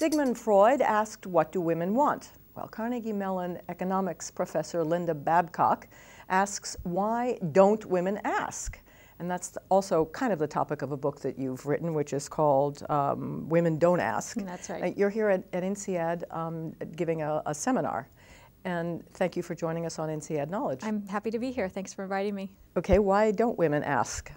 Sigmund Freud asked, What do women want? Well, Carnegie Mellon economics professor Linda Babcock asks, Why don't women ask? And that's also kind of the topic of a book that you've written, which is called um, Women Don't Ask. That's right. You're here at, at INSEAD um, giving a, a seminar. And thank you for joining us on INSEAD Knowledge. I'm happy to be here. Thanks for inviting me. Okay, why don't women ask?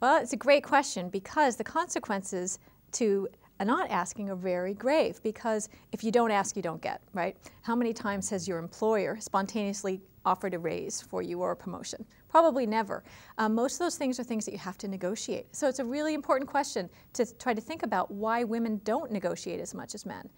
Well, it's a great question because the consequences to not asking are very grave because if you don't ask, you don't get, right? How many times has your employer spontaneously offered a raise for you or a promotion? Probably never. Um, most of those things are things that you have to negotiate. So it's a really important question to try to think about why women don't negotiate as much as men.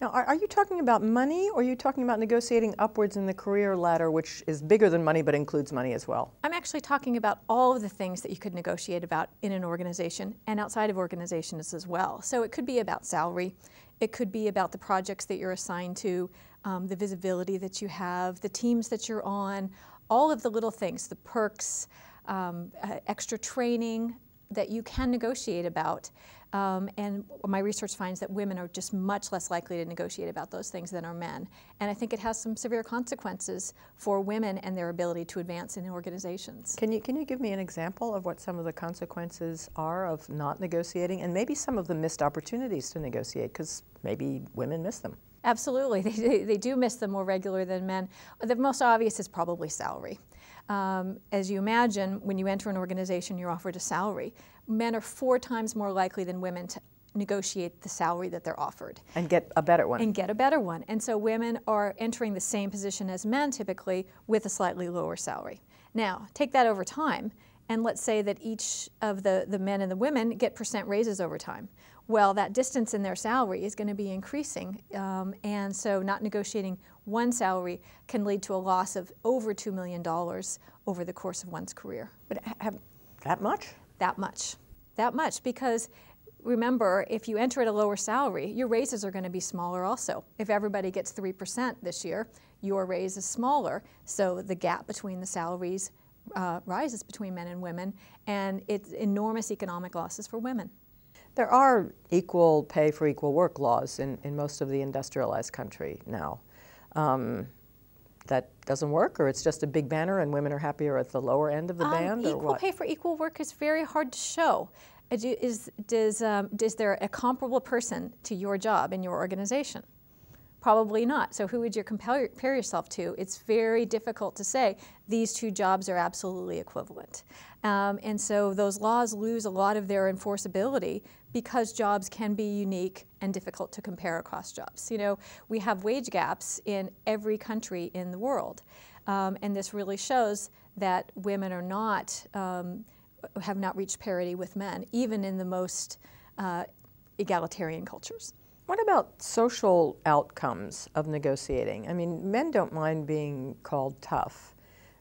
Now, are, are you talking about money or are you talking about negotiating upwards in the career ladder, which is bigger than money but includes money as well? I'm actually talking about all of the things that you could negotiate about in an organization and outside of organizations as well. So it could be about salary, it could be about the projects that you're assigned to, um, the visibility that you have, the teams that you're on, all of the little things, the perks, um, uh, extra training, that you can negotiate about. Um, and my research finds that women are just much less likely to negotiate about those things than are men. And I think it has some severe consequences for women and their ability to advance in organizations. Can you, can you give me an example of what some of the consequences are of not negotiating and maybe some of the missed opportunities to negotiate because maybe women miss them? Absolutely, they, they do miss them more regularly than men. The most obvious is probably salary. Um, as you imagine, when you enter an organization, you're offered a salary. Men are four times more likely than women to negotiate the salary that they're offered. And get a better one. And get a better one. And so women are entering the same position as men typically with a slightly lower salary. Now, take that over time and let's say that each of the, the men and the women get percent raises over time. Well, that distance in their salary is going to be increasing, um, and so not negotiating one salary can lead to a loss of over $2 million over the course of one's career. But that much? That much. That much, because remember, if you enter at a lower salary, your raises are going to be smaller also. If everybody gets 3% this year, your raise is smaller, so the gap between the salaries uh, rises between men and women, and it's enormous economic losses for women. There are equal pay for equal work laws in, in most of the industrialized country now. Um, that doesn't work, or it's just a big banner and women are happier at the lower end of the um, band? Equal pay for equal work is very hard to show. Is, is, does, um, is there a comparable person to your job in your organization? Probably not. So who would you compare, yourself to? It's very difficult to say these two jobs are absolutely equivalent. Um, and so those laws lose a lot of their enforceability because jobs can be unique and difficult to compare across jobs. You know, we have wage gaps in every country in the world. Um, and this really shows that women are not, um, have not reached parity with men, even in the most uh, egalitarian cultures. What about social outcomes of negotiating? I mean, men don't mind being called tough.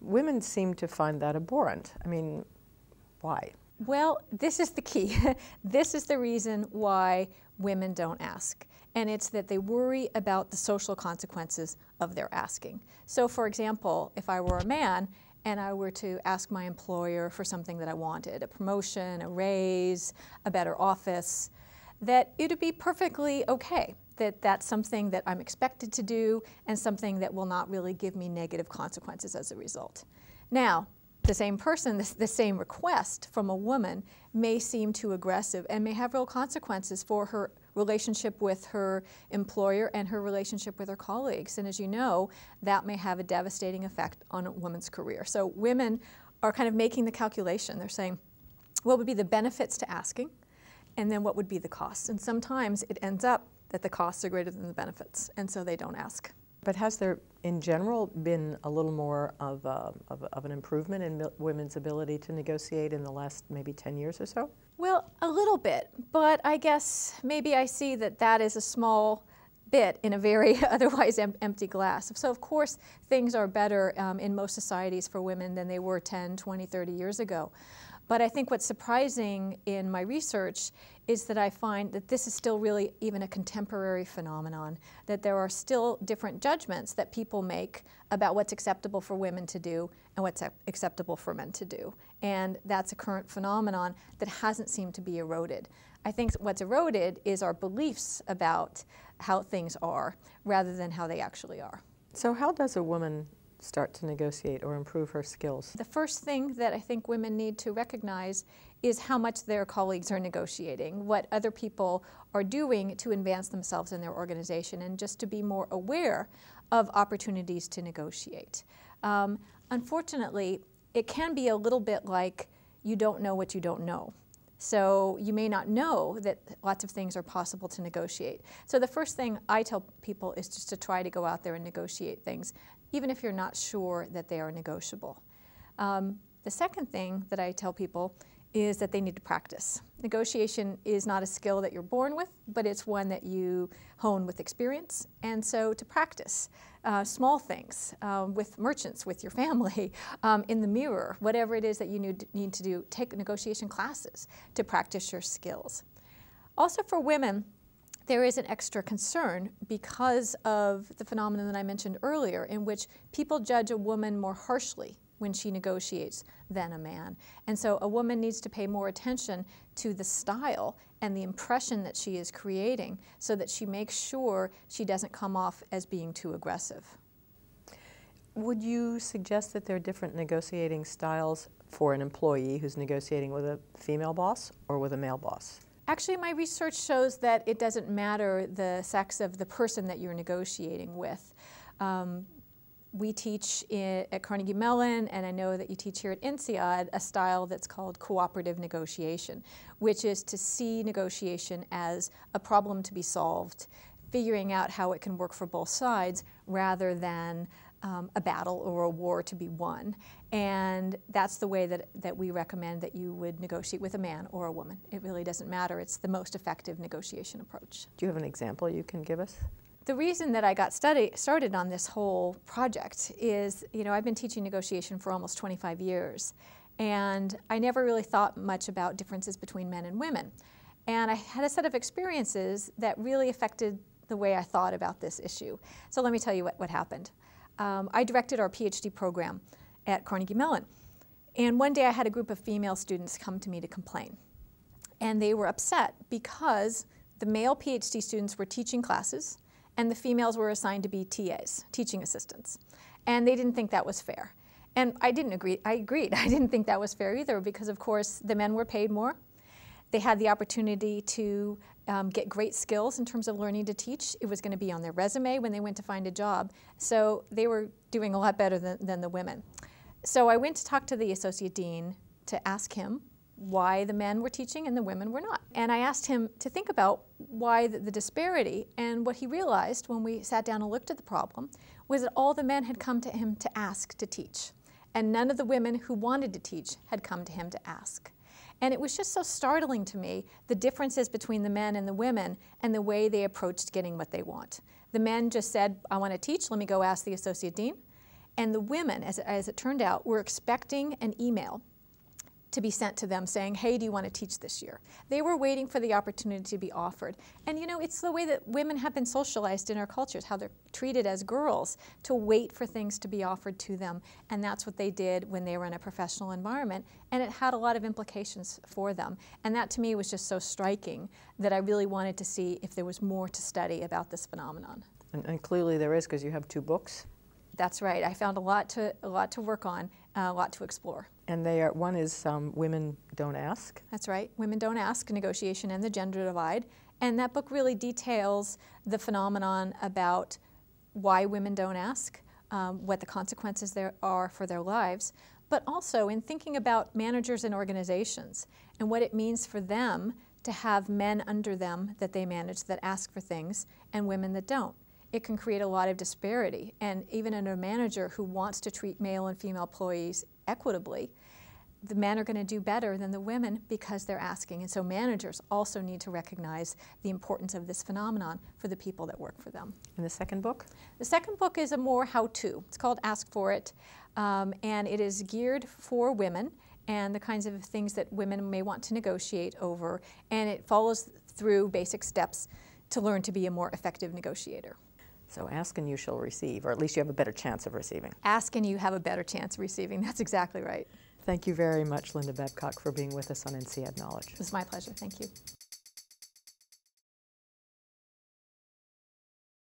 Women seem to find that abhorrent. I mean, why? Well, this is the key. this is the reason why women don't ask. And it's that they worry about the social consequences of their asking. So, for example, if I were a man and I were to ask my employer for something that I wanted a promotion, a raise, a better office that it would be perfectly okay that that's something that I'm expected to do and something that will not really give me negative consequences as a result. Now, the same person, the, same request from a woman may seem too aggressive and may have real consequences for her relationship with her employer and her relationship with her colleagues. And as you know, that may have a devastating effect on a woman's career. So women are kind of making the calculation. They're saying, what would be the benefits to asking? and then what would be the cost? And sometimes it ends up that the costs are greater than the benefits, and so they don't ask. But has there, in general, been a little more of, a, um, of, of, an improvement in women's ability to negotiate in the last maybe 10 years or so? Well, a little bit, but I guess maybe I see that that is a small bit in a very otherwise em empty glass. So, of course, things are better um, in most societies for women than they were 10, 20, 30 years ago. But I think what's surprising in my research is that I find that this is still really even a contemporary phenomenon, that there are still different judgments that people make about what's acceptable for women to do and what's acceptable for men to do. And that's a current phenomenon that hasn't seemed to be eroded. I think what's eroded is our beliefs about how things are rather than how they actually are. So how does a woman start to negotiate or improve her skills? The first thing that I think women need to recognize is how much their colleagues are negotiating, what other people are doing to advance themselves in their organization, and just to be more aware of opportunities to negotiate. Um, unfortunately, it can be a little bit like you don't know what you don't know. So you may not know that lots of things are possible to negotiate. So the first thing I tell people is just to try to go out there and negotiate things, even if you're not sure that they are negotiable. Um, the second thing that I tell people is that they need to practice. Negotiation is not a skill that you're born with, but it's one that you hone with experience. And so to practice uh, small things um, with merchants, with your family, um, in the mirror, whatever it is that you need, need to do, take negotiation classes to practice your skills. Also for women, there is an extra concern because of the phenomenon that I mentioned earlier, in which people judge a woman more harshly when she negotiates than a man. And so a woman needs to pay more attention to the style and the impression that she is creating so that she makes sure she doesn't come off as being too aggressive. Would you suggest that there are different negotiating styles for an employee who's negotiating with a female boss or with a male boss? Actually, my research shows that it doesn't matter the sex of the person that you're negotiating with. Um, we teach in, at Carnegie Mellon, and I know that you teach here at INSEAD, a style that's called cooperative negotiation, which is to see negotiation as a problem to be solved, figuring out how it can work for both sides rather than um, a battle or a war to be won. And that's the way that, that we recommend that you would negotiate with a man or a woman. It really doesn't matter. It's the most effective negotiation approach. Do you have an example you can give us? The reason that I got study, started on this whole project is, you know, I've been teaching negotiation for almost 25 years, and I never really thought much about differences between men and women. And I had a set of experiences that really affected the way I thought about this issue. So let me tell you what, what happened. Um, I directed our PhD program at Carnegie Mellon. And one day I had a group of female students come to me to complain. And they were upset because the male PhD students were teaching classes and the females were assigned to be TAs, teaching assistants. And they didn't think that was fair. And I didn't agree, I agreed. I didn't think that was fair either because of course the men were paid more. They had the opportunity to um, get great skills in terms of learning to teach. It was going to be on their resume when they went to find a job. So they were doing a lot better than, than the women so I went to talk to the associate dean to ask him why the men were teaching and the women were not. And I asked him to think about why the, the, disparity. And what he realized when we sat down and looked at the problem was that all the men had come to him to ask to teach. And none of the women who wanted to teach had come to him to ask. And it was just so startling to me the differences between the men and the women and the way they approached getting what they want. The men just said, I want to teach, let me go ask the associate dean. And the women, as, as it turned out, were expecting an email to be sent to them saying, hey, do you want to teach this year? They were waiting for the opportunity to be offered. And you know, it's the way that women have been socialized in our cultures, how they're treated as girls, to wait for things to be offered to them. And that's what they did when they were in a professional environment. And it had a lot of implications for them. And that to me was just so striking that I really wanted to see if there was more to study about this phenomenon. And, and clearly there is, because you have two books. That's right. I found a lot to a lot to work on, uh, a lot to explore. And they are one is um, women don't ask. That's right. Women don't ask negotiation and the gender divide. And that book really details the phenomenon about why women don't ask, um, what the consequences there are for their lives, but also in thinking about managers and organizations and what it means for them to have men under them that they manage that ask for things and women that don't it can create a lot of disparity. And even in a manager who wants to treat male and female employees equitably, the men are going to do better than the women because they're asking. And so managers also need to recognize the importance of this phenomenon for the people that work for them. And the second book? The second book is a more how-to. It's called Ask For It, um, and it is geared for women and the kinds of things that women may want to negotiate over. And it follows through basic steps to learn to be a more effective negotiator. So ask and you shall receive, or at least you have a better chance of receiving. Ask and you have a better chance of receiving. That's exactly right. Thank you very much, Linda Babcock, for being with us on NCAD Knowledge. It was my pleasure. Thank you.